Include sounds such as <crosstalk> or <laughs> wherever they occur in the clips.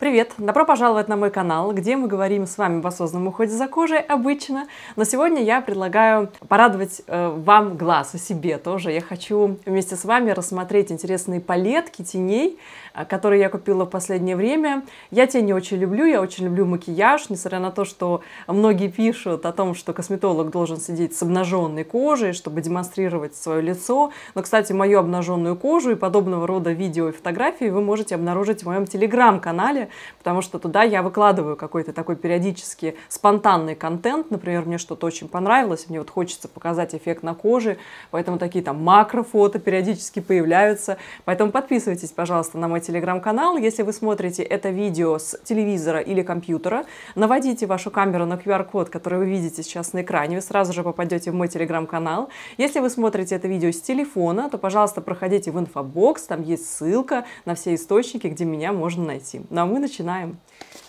Привет! Добро пожаловать на мой канал, где мы говорим с вами об осознанном уходе за кожей обычно. Но сегодня я предлагаю порадовать э, вам глаз и себе тоже. Я хочу вместе с вами рассмотреть интересные палетки теней, э, которые я купила в последнее время. Я тени очень люблю, я очень люблю макияж, несмотря на то, что многие пишут о том, что косметолог должен сидеть с обнаженной кожей, чтобы демонстрировать свое лицо. Но, кстати, мою обнаженную кожу и подобного рода видео и фотографии вы можете обнаружить в моем телеграм-канале, потому что туда я выкладываю какой-то такой периодически спонтанный контент. Например, мне что-то очень понравилось, мне вот хочется показать эффект на коже, поэтому такие там макрофото периодически появляются. Поэтому подписывайтесь, пожалуйста, на мой телеграм-канал. Если вы смотрите это видео с телевизора или компьютера, наводите вашу камеру на QR-код, который вы видите сейчас на экране, вы сразу же попадете в мой телеграм-канал. Если вы смотрите это видео с телефона, то, пожалуйста, проходите в инфобокс, там есть ссылка на все источники, где меня можно найти. Ну а мы начинаем.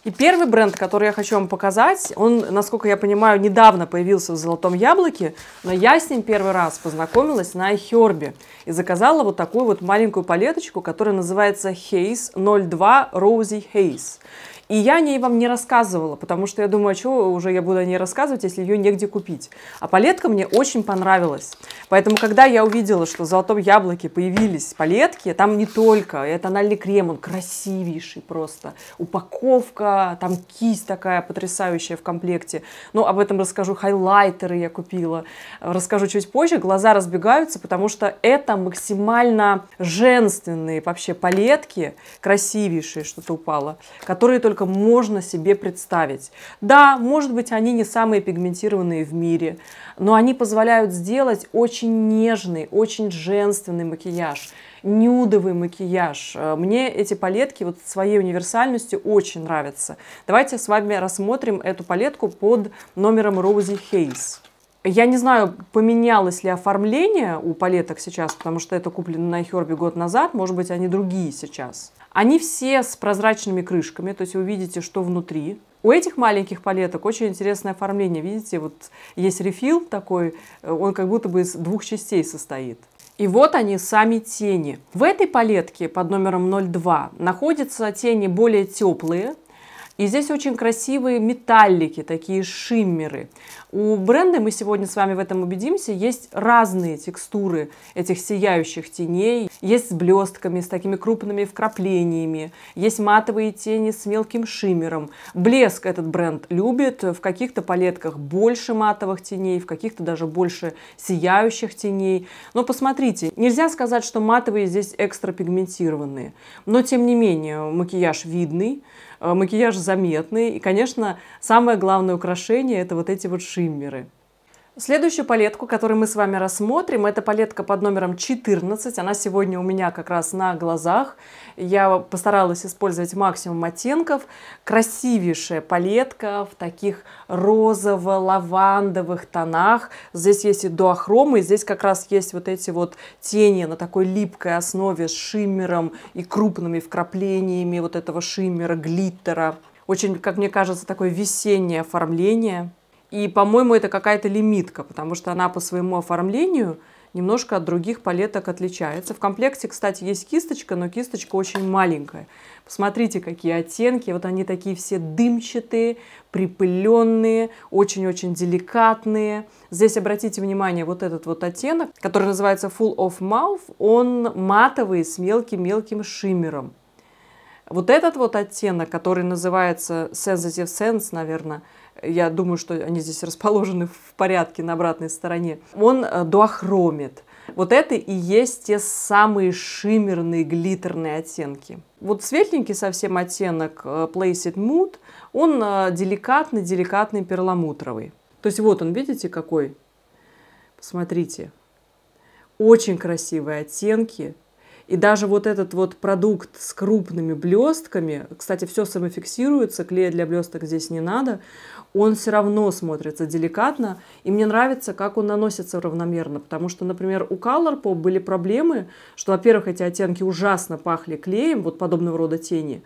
И первый бренд, который я хочу вам показать, он, насколько я понимаю, недавно появился в «Золотом яблоке», но я с ним первый раз познакомилась на iHerb и заказала вот такую вот маленькую палеточку, которая называется Haze 02 Rosy Haze. И я о ней вам не рассказывала, потому что я думаю, а что уже я буду о ней рассказывать, если ее негде купить. А палетка мне очень понравилась. Поэтому, когда я увидела, что в «Золотом яблоке» появились палетки, там не только, это тональный крем, он красивейший просто. Упаковка, там кисть такая потрясающая в комплекте. Ну, об этом расскажу. Хайлайтеры я купила. Расскажу чуть позже. Глаза разбегаются, потому что это максимально женственные вообще палетки, красивейшие, что-то упало, которые только только можно себе представить. Да, может быть, они не самые пигментированные в мире, но они позволяют сделать очень нежный, очень женственный макияж нюдовый макияж. Э, мне эти палетки вот своей универсальностью очень нравятся. Давайте с вами рассмотрим эту палетку под номером Rosie Haze. Я не знаю, поменялось ли оформление у палеток сейчас, потому что это куплено на Херби год назад, может быть, они другие сейчас. Они все с прозрачными крышками, то есть вы видите, что внутри. У этих маленьких палеток очень интересное оформление. Видите, вот есть рефил такой, э, он как будто бы из двух частей состоит. И вот они, сами тени. В этой палетке под номером 02 находятся тени более теплые, и здесь очень красивые металлики, такие шиммеры. У бренда, мы сегодня с вами в этом убедимся, есть разные текстуры этих сияющих теней. Есть с блестками, с такими крупными вкраплениями. Есть матовые тени с мелким шиммером. Блеск этот бренд любит. В каких-то палетках больше матовых теней, в каких-то даже больше сияющих теней. Но посмотрите, нельзя сказать, что матовые здесь экстра пигментированные. Но тем не менее, макияж видный. Э, макияж заметный. И, конечно, самое главное украшение – это вот эти вот шиммеры. Следующую палетку, которую мы с вами рассмотрим, это палетка под номером 14. Она сегодня у меня как раз на глазах. Я постаралась использовать максимум оттенков. Красивейшая палетка в таких розово-лавандовых тонах. Здесь есть и дуохромы, здесь как раз есть вот эти вот тени на такой липкой основе с шиммером и крупными вкраплениями вот этого шиммера, глиттера. Очень, как мне кажется, такое весеннее оформление. И, по-моему, это какая-то лимитка, потому что она по своему оформлению немножко от других палеток отличается. В комплекте, кстати, есть кисточка, но кисточка очень маленькая. Посмотрите, какие оттенки. Вот они такие все дымчатые, припыленные, очень-очень деликатные. Здесь обратите внимание, вот этот вот оттенок, который называется Full of Mouth, он матовый с мелким-мелким шиммером. Вот этот вот оттенок, который называется Sensitive Sense, наверное, я думаю, что они здесь <laughs> расположены в порядке на обратной стороне, он э, дуохромит. Вот это и есть те самые шиммерные глиттерные оттенки. Вот светленький совсем оттенок э, Place It Mood, он деликатный-деликатный э, перламутровый. То есть вот он, видите, какой? Посмотрите. Очень красивые оттенки, и даже вот этот вот продукт с крупными блестками, кстати, все самофиксируется, клея для блесток здесь не надо, он все равно смотрится деликатно, и мне нравится, как он наносится равномерно, потому что, например, у Color были проблемы, что, во-первых, эти оттенки ужасно пахли клеем, вот подобного рода тени,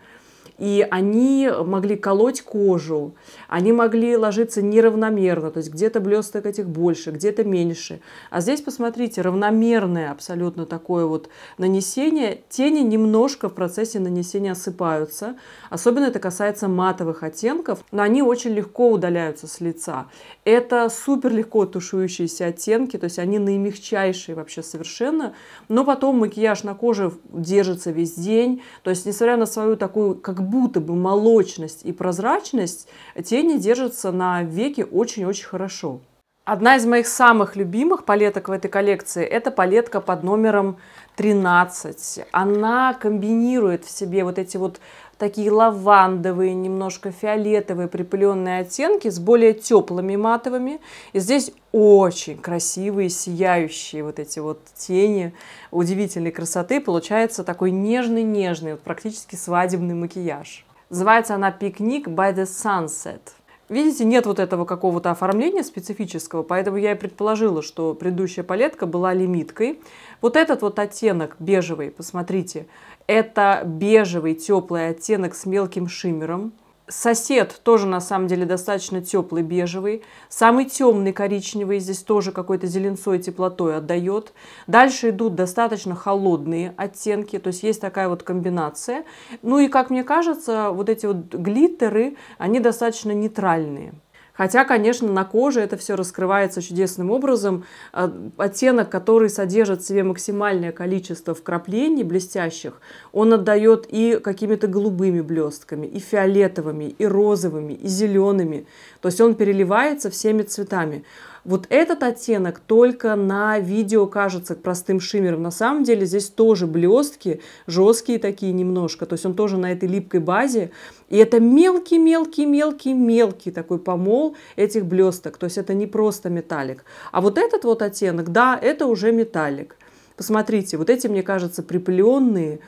и они могли колоть кожу, они могли ложиться неравномерно, то есть где-то блесток этих больше, где-то меньше. А здесь, посмотрите, равномерное абсолютно такое вот нанесение. Тени немножко в процессе нанесения осыпаются, особенно это касается матовых оттенков, но они очень легко удаляются с лица. Это супер легко тушующиеся оттенки, то есть они наимягчайшие вообще совершенно, но потом макияж на коже держится весь день, то есть несмотря на свою такую как будто бы молочность и прозрачность, тени держатся на веке очень-очень хорошо. Одна из моих самых любимых палеток в этой коллекции – это палетка под номером 13. Она комбинирует в себе вот эти вот такие лавандовые, немножко фиолетовые припыленные оттенки с более теплыми матовыми. И здесь очень красивые, сияющие вот эти вот тени удивительной красоты. Получается такой нежный-нежный, вот практически свадебный макияж. Называется она «Пикник by the Sunset». Видите, нет вот этого какого-то оформления специфического, поэтому я и предположила, что предыдущая палетка была лимиткой. Вот этот вот оттенок бежевый, посмотрите, это бежевый теплый оттенок с мелким шиммером. Сосед тоже на самом деле достаточно теплый бежевый. Самый темный коричневый здесь тоже какой-то зеленцой теплотой отдает. Дальше идут достаточно холодные оттенки, то есть есть такая вот комбинация. Ну и как мне кажется, вот эти вот глиттеры, они достаточно нейтральные. Хотя, конечно, на коже это все раскрывается чудесным образом. А, оттенок, который содержит в себе максимальное количество вкраплений блестящих, он отдает и какими-то голубыми блестками, и фиолетовыми, и розовыми, и зелеными. То есть он переливается всеми цветами. Вот этот оттенок только на видео кажется простым шиммером. На самом деле здесь тоже блестки, жесткие такие немножко. То есть он тоже на этой липкой базе. И это мелкий-мелкий-мелкий-мелкий такой помол этих блесток. То есть это не просто металлик. А вот этот вот оттенок, да, это уже металлик. Посмотрите, вот эти, мне кажется, припленные,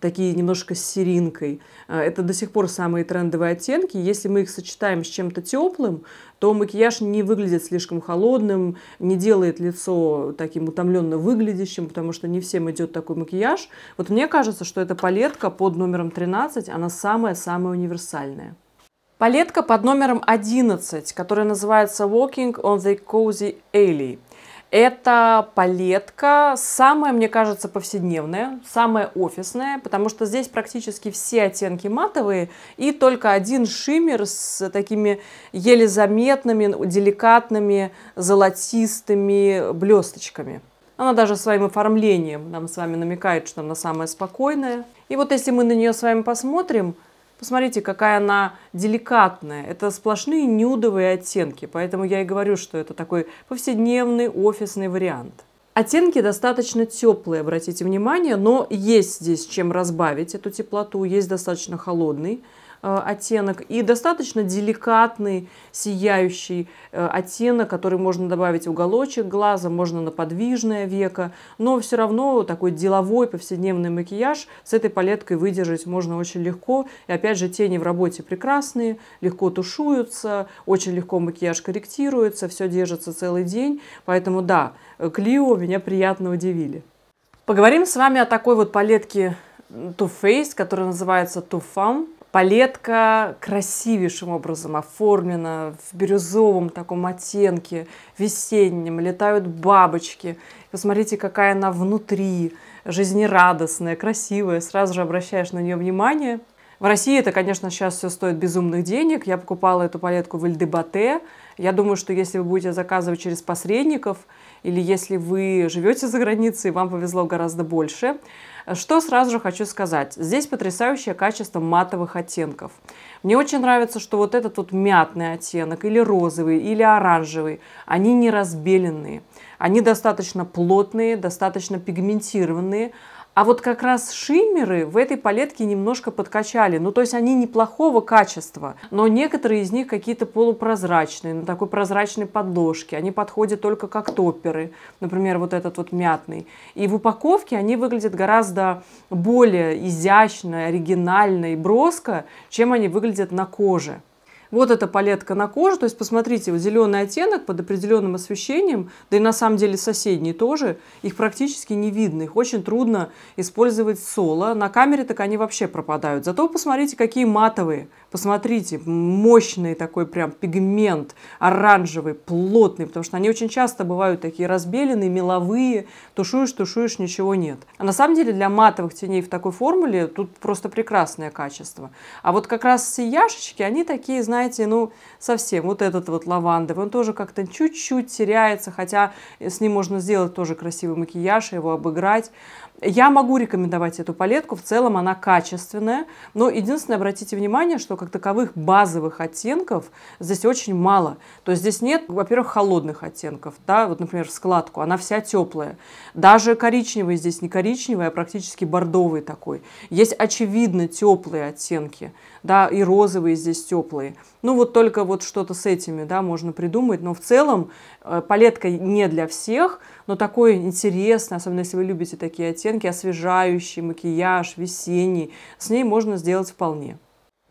такие немножко с серинкой. Э, это до сих пор самые трендовые оттенки. Если мы их сочетаем с чем-то теплым, то макияж не выглядит слишком холодным, не делает лицо таким утомленно выглядящим, потому что не всем идет такой макияж. Вот мне кажется, что эта палетка под номером 13, она самая-самая универсальная. Палетка под номером 11, которая называется Walking on the Cozy Alley – это палетка, самая, мне кажется, повседневная, самая офисная, потому что здесь практически все оттенки матовые и только один шиммер с такими еле заметными, деликатными, золотистыми блесточками. Она даже своим оформлением нам с вами намекает, что она самая спокойная. И вот если мы на нее с вами посмотрим, Посмотрите, какая она деликатная. Это сплошные нюдовые оттенки, поэтому я и говорю, что это такой повседневный офисный вариант. Оттенки достаточно теплые, обратите внимание, но есть здесь чем разбавить эту теплоту, есть достаточно холодный. Э, оттенок и достаточно деликатный сияющий э, оттенок, который можно добавить уголочек глаза, можно на подвижное веко, но все равно такой деловой повседневный макияж с этой палеткой выдержать можно очень легко. И опять же тени в работе прекрасные, легко тушуются, очень легко макияж корректируется, все держится целый день, поэтому да, э, Клио меня приятно удивили. Поговорим с вами о такой вот палетке Too Faced, которая называется Too Fun. Палетка красивейшим образом оформлена, в бирюзовом таком оттенке, весеннем, летают бабочки. Посмотрите, какая она внутри, жизнерадостная, красивая, сразу же обращаешь на нее внимание. В России это, конечно, сейчас все стоит безумных денег. Я покупала эту палетку в Эльдебате. Я думаю, что если вы будете заказывать через посредников, или если вы живете за границей, вам повезло гораздо больше. Что сразу же хочу сказать. Здесь потрясающее качество матовых оттенков. Мне очень нравится, что вот этот вот мятный оттенок, или розовый, или оранжевый, они не разбеленные. Они достаточно плотные, достаточно пигментированные, а вот как раз шиммеры в этой палетке немножко подкачали. Ну, то есть они неплохого качества, но некоторые из них какие-то полупрозрачные, на такой прозрачной подложке. Они подходят только как топперы, например, вот этот вот мятный. И в упаковке они выглядят гораздо более изящно, оригинально и броско, чем они выглядят на коже. Вот эта палетка на коже, то есть посмотрите, вот зеленый оттенок под определенным освещением, да и на самом деле соседние тоже, их практически не видно, их очень трудно использовать соло. На камере так они вообще пропадают. Зато посмотрите, какие матовые. Посмотрите, мощный такой прям пигмент, оранжевый, плотный, потому что они очень часто бывают такие разбеленные, меловые, тушуешь, тушуешь, ничего нет. А на самом деле для матовых теней в такой формуле тут просто прекрасное качество. А вот как раз все яшечки, они такие, знаете, ну совсем, вот этот вот лавандовый, он тоже как-то чуть-чуть теряется, хотя с ним можно сделать тоже красивый макияж, его обыграть. Я могу рекомендовать эту палетку, в целом она качественная, но единственное, обратите внимание, что как таковых базовых оттенков здесь очень мало. То есть здесь нет, во-первых, холодных оттенков, да, вот, например, складку, она вся теплая. Даже коричневый здесь не коричневый, а практически бордовый такой. Есть очевидно теплые оттенки, да, и розовые здесь теплые. Ну вот только вот что-то с этими, да, можно придумать, но в целом э, палетка не для всех – но такой интересный, особенно если вы любите такие оттенки, освежающий макияж, весенний, с ней можно сделать вполне.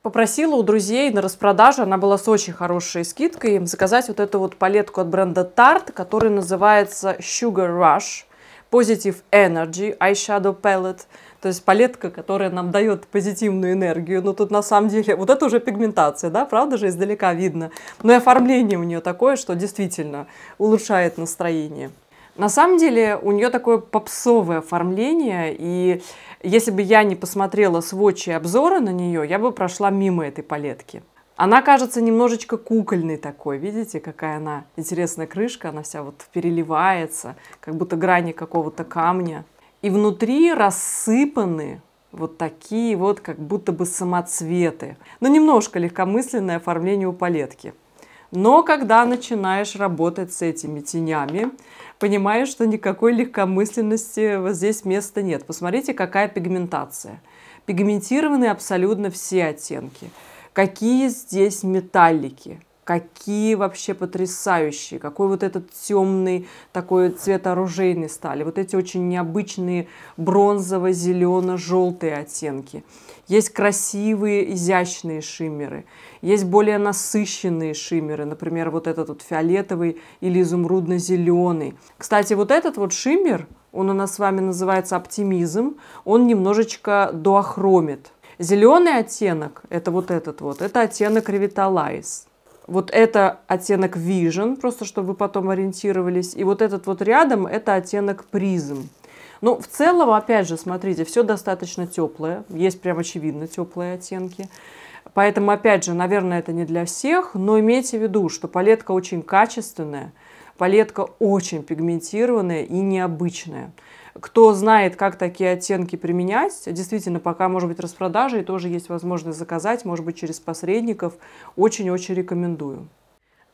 Попросила у друзей на распродаже, она была с очень хорошей скидкой, заказать вот эту вот палетку от бренда Tarte, которая называется Sugar Rush. Positive Energy Eyeshadow Palette, то есть палетка, которая нам дает позитивную энергию. Но тут на самом деле, вот это уже пигментация, да, правда же, издалека видно. Но и оформление у нее такое, что действительно улучшает настроение. На самом деле у нее такое попсовое оформление, и если бы я не посмотрела сводчи обзора на нее, я бы прошла мимо этой палетки. Она кажется немножечко кукольной такой, видите, какая она интересная крышка, она вся вот переливается, как будто грани какого-то камня. И внутри рассыпаны вот такие вот как будто бы самоцветы. Но ну, немножко легкомысленное оформление у палетки. Но когда начинаешь работать с этими тенями, понимаешь, что никакой легкомысленности вот здесь места нет. Посмотрите, какая пигментация. Пигментированы абсолютно все оттенки. Какие здесь металлики какие вообще потрясающие, какой вот этот темный такой цвет оружейный стали, вот эти очень необычные бронзово-зелено-желтые оттенки. Есть красивые, изящные шиммеры, есть более насыщенные шиммеры, например, вот этот вот фиолетовый или изумрудно-зеленый. Кстати, вот этот вот шиммер, он у нас с вами называется оптимизм, он немножечко доохромит. Зеленый оттенок, это вот этот вот, это оттенок ревиталайз вот это оттенок Vision, просто чтобы вы потом ориентировались. И вот этот вот рядом, это оттенок Prism. Ну, в целом, опять же, смотрите, все достаточно теплое. Есть прям очевидно теплые оттенки. Поэтому, опять же, наверное, это не для всех, но имейте в виду, что палетка очень качественная, палетка очень пигментированная и необычная. Кто знает, как такие оттенки применять, действительно, пока, может быть, распродажа и тоже есть возможность заказать, может быть, через посредников. Очень-очень рекомендую.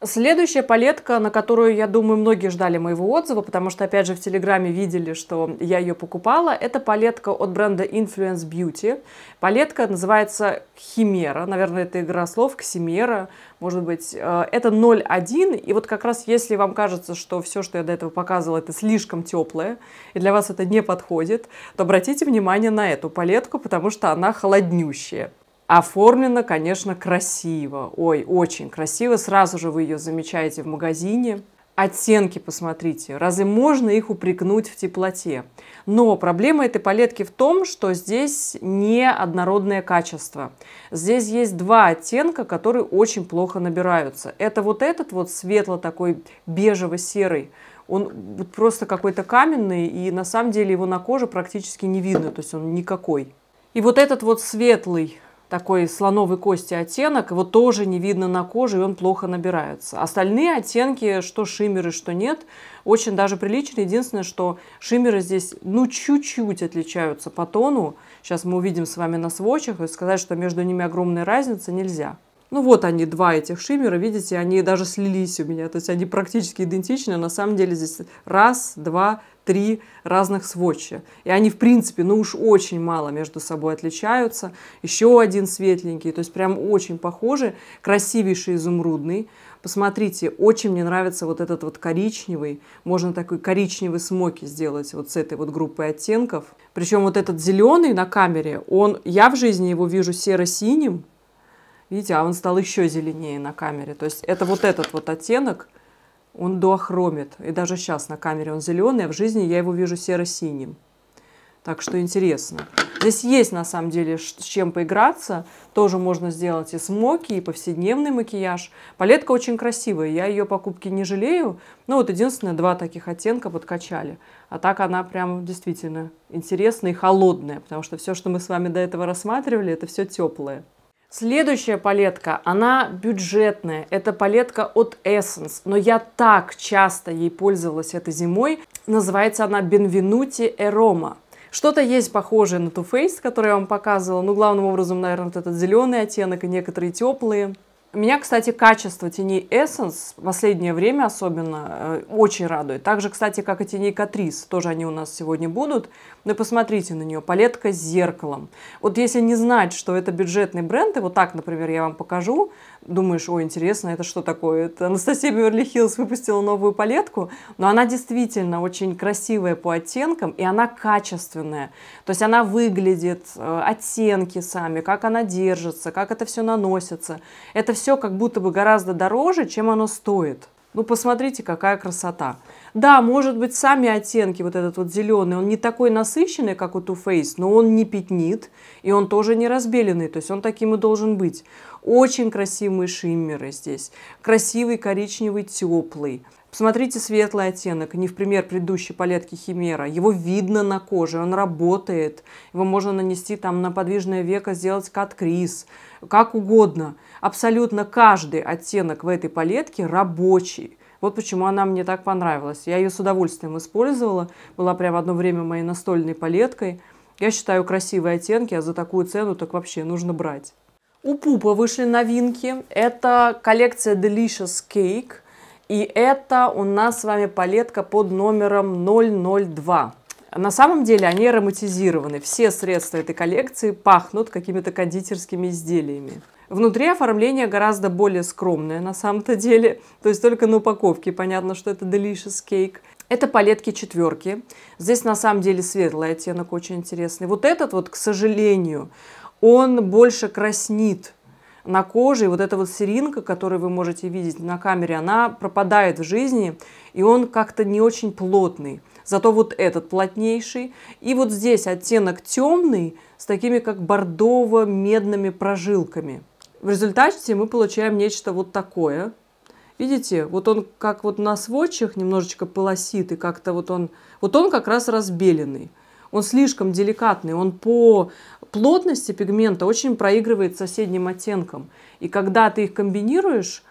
Следующая палетка, на которую, я думаю, многие ждали моего отзыва, потому что, опять же, в Телеграме видели, что я ее покупала, это палетка от бренда Influence Beauty. Палетка называется Химера, наверное, это игра слов, Ксимера, может быть. Э, это 0,1, и вот как раз если вам кажется, что все, что я до этого показывала, это слишком теплое, и для вас это не подходит, то обратите внимание на эту палетку, потому что она холоднющая. Оформлена, конечно, красиво. Ой, очень красиво. Сразу же вы ее замечаете в магазине. Оттенки посмотрите. Разве можно их упрекнуть в теплоте? Но проблема этой палетки в том, что здесь не однородное качество. Здесь есть два оттенка, которые очень плохо набираются. Это вот этот вот светло такой бежево-серый. Он просто какой-то каменный, и на самом деле его на коже практически не видно, то есть он никакой. И вот этот вот светлый такой слоновой кости оттенок, его тоже не видно на коже, и он плохо набирается. Остальные оттенки, что шиммеры, что нет, очень даже приличные. Единственное, что шиммеры здесь, ну, чуть-чуть отличаются по тону. Сейчас мы увидим с вами на сводчах, и сказать, что между ними огромная разница, нельзя. Ну вот они, два этих шиммера, видите, они даже слились у меня, то есть они практически идентичны, на самом деле здесь раз, два, три разных сводча. И они, в принципе, ну уж очень мало между собой отличаются. Еще один светленький, то есть прям очень похожи, красивейший изумрудный. Посмотрите, очень мне нравится вот этот вот коричневый. Можно такой коричневый смоки сделать вот с этой вот группой оттенков. Причем вот этот зеленый на камере, он, я в жизни его вижу серо-синим, Видите, а он стал еще зеленее на камере. То есть это вот этот вот оттенок, он доохромит. И даже сейчас на камере он зеленый, а в жизни я его вижу серо-синим. Так что интересно. Здесь есть на самом деле с чем поиграться. Тоже можно сделать и смоки, и повседневный макияж. Палетка очень красивая, я ее покупки не жалею. Ну вот единственное, два таких оттенка подкачали. А так она прям действительно интересная и холодная, потому что все, что мы с вами до этого рассматривали, это все теплое. Следующая палетка, она бюджетная. Это палетка от Essence, но я так часто ей пользовалась этой зимой. Называется она Benvenuti Aroma. Что-то есть похожее на Too Faced, который я вам показывала, но главным образом, наверное, вот этот зеленый оттенок и некоторые теплые. Меня, кстати, качество теней Essence в последнее время особенно э, очень радует. Так же, кстати, как и теней Catrice, тоже они у нас сегодня будут. Но посмотрите на нее, палетка с зеркалом. Вот если не знать, что это бюджетный бренд, и вот так, например, я вам покажу, думаешь, о, интересно, это что такое? Это Анастасия Беверли-Хиллз выпустила новую палетку, но она действительно очень красивая по оттенкам, и она качественная. То есть она выглядит, э, оттенки сами, как она держится, как это все наносится. Это все как будто бы гораздо дороже, чем оно стоит. Ну, посмотрите, какая красота. Да, может быть, сами оттенки, вот этот вот зеленый, он не такой насыщенный, как у Too Faced, но он не пятнит, и он тоже не разбеленный, то есть он таким и должен быть. Очень красивые шиммеры здесь. Красивый коричневый теплый. Посмотрите светлый оттенок, не в пример предыдущей палетки Химера. Его видно на коже, он работает. Его можно нанести там на подвижное веко, сделать кат-криз, как угодно. Абсолютно каждый оттенок в этой палетке рабочий. Вот почему она мне так понравилась. Я ее с удовольствием использовала. Была прямо одно время моей настольной палеткой. Я считаю красивые оттенки, а за такую цену так вообще нужно брать. У Пупа вышли новинки. Это коллекция Delicious Cake. И это у нас с вами палетка под номером 002. На самом деле они ароматизированы. Все средства этой коллекции пахнут какими-то кондитерскими изделиями. Внутри оформление гораздо более скромное на самом-то деле. То есть только на упаковке понятно, что это Delicious Cake. Это палетки четверки. Здесь на самом деле светлый оттенок очень интересный. Вот этот вот, к сожалению, он больше краснит на коже. И вот эта вот серинка, которую вы можете видеть на камере, она пропадает в жизни. И он как-то не очень плотный. Зато вот этот плотнейший. И вот здесь оттенок темный с такими как бордово-медными прожилками. В результате мы получаем нечто вот такое. Видите, вот он как вот на сводчах немножечко полосит, и как-то вот он, вот он как раз разбеленный. Он слишком деликатный, он по плотности пигмента очень проигрывает соседним оттенком. И когда ты их комбинируешь,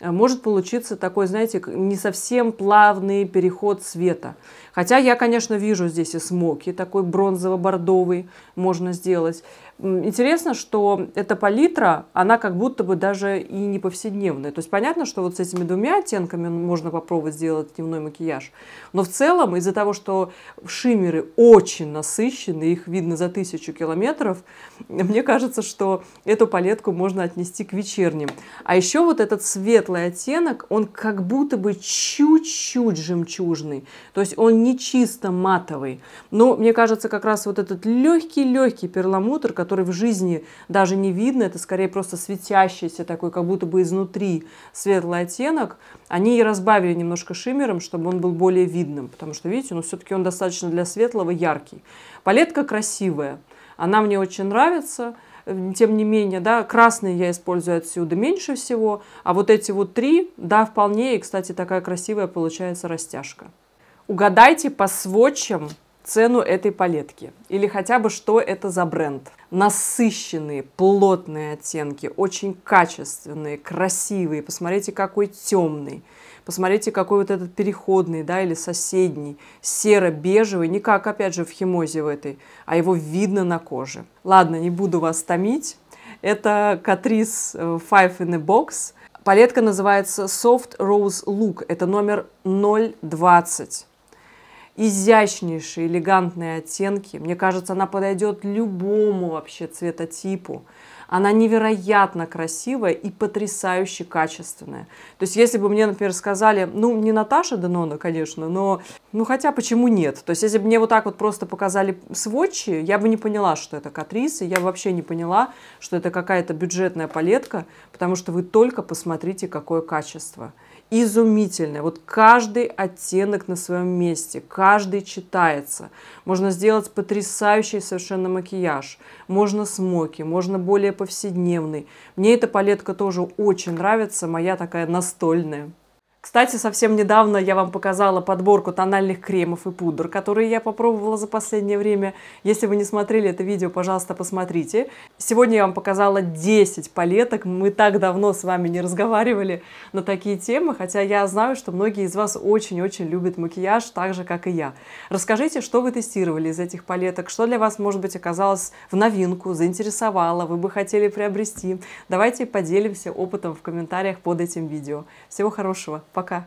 э, может получиться такой, знаете, не совсем плавный переход цвета. Хотя я, конечно, вижу здесь и смоки, такой бронзово-бордовый можно сделать. Интересно, что эта палитра, она как будто бы даже и не повседневная. То есть понятно, что вот с этими двумя оттенками можно попробовать сделать дневной макияж. Но в целом из-за того, что шиммеры очень насыщены, их видно за тысячу километров, <laughs> мне кажется, что эту палетку можно отнести к вечерним. А еще вот этот светлый оттенок, он как будто бы чуть-чуть жемчужный. То есть он не чисто матовый. Но мне кажется, как раз вот этот легкий-легкий перламутр, который в жизни даже не видно, это скорее просто светящийся такой, как будто бы изнутри светлый оттенок, они и разбавили немножко шиммером, чтобы он был более видным. Потому что, видите, ну все-таки он достаточно для светлого яркий. Палетка красивая. Она мне очень нравится эм, тем не менее, да, красный я использую отсюда меньше всего, а вот эти вот три, да, вполне, и, кстати, такая красивая получается растяжка. Угадайте по сводчам цену этой палетки или хотя бы что это за бренд. Насыщенные, плотные оттенки, очень качественные, красивые. Посмотрите, какой темный. Посмотрите, какой вот этот переходный, да, или соседний, серо-бежевый, не как, опять же, в химозе в этой, а его видно на коже. Ладно, не буду вас томить. Это Catrice э, Five in a Box. Палетка называется Soft Rose Look. Это номер 020 изящнейшие, элегантные оттенки. Мне кажется, она подойдет любому вообще цветотипу. Она невероятно красивая и потрясающе качественная. То есть, если бы мне, например, сказали, ну, не Наташа Данона, конечно, но, ну, хотя почему нет? То есть, если бы мне вот так вот просто показали сводчи, я бы не поняла, что это Катриса, я бы вообще не поняла, что это какая-то бюджетная палетка, потому что вы только посмотрите, какое качество изумительная. Вот каждый оттенок на своем месте, каждый читается. Можно сделать потрясающий совершенно макияж. Можно смоки, можно более повседневный. Мне эта палетка тоже очень нравится, моя такая настольная. Кстати, совсем недавно я вам показала подборку тональных кремов и пудр, которые я попробовала за последнее время. Если вы не смотрели это видео, пожалуйста, посмотрите. Сегодня я вам показала 10 палеток. Мы так давно с вами не разговаривали на такие темы, хотя я знаю, что многие из вас очень-очень любят макияж, так же, как и я. Расскажите, что вы тестировали из этих палеток, что для вас, может быть, оказалось в новинку, заинтересовало, вы бы хотели приобрести. Давайте поделимся опытом в комментариях под этим видео. Всего хорошего! Пока.